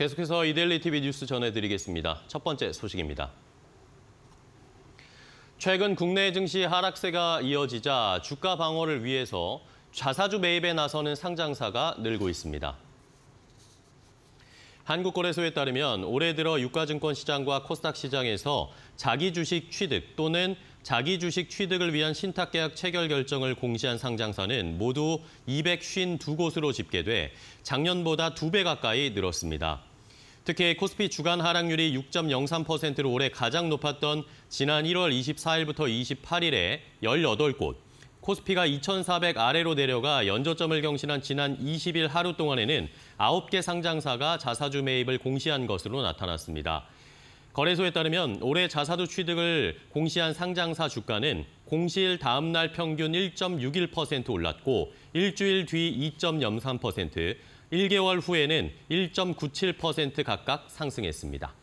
계속해서 이델리 TV 뉴스 전해드리겠습니다. 첫 번째 소식입니다. 최근 국내 증시 하락세가 이어지자 주가 방어를 위해서 자사주 매입에 나서는 상장사가 늘고 있습니다. 한국거래소에 따르면 올해 들어 유가증권 시장과 코스닥 시장에서 자기 주식 취득 또는 자기 주식 취득을 위한 신탁계약 체결 결정을 공시한 상장사는 모두 252곳으로 집계돼 작년보다 2배 가까이 늘었습니다. 특히 코스피 주간 하락률이 6.03%로 올해 가장 높았던 지난 1월 24일부터 28일에 18곳, 코스피가 2,400 아래로 내려가 연저점을 경신한 지난 20일 하루 동안에는 9개 상장사가 자사주 매입을 공시한 것으로 나타났습니다. 거래소에 따르면 올해 자사주 취득을 공시한 상장사 주가는 공시일 다음 날 평균 1.61% 올랐고 일주일 뒤 2.03%, 1개월 후에는 1.97% 각각 상승했습니다.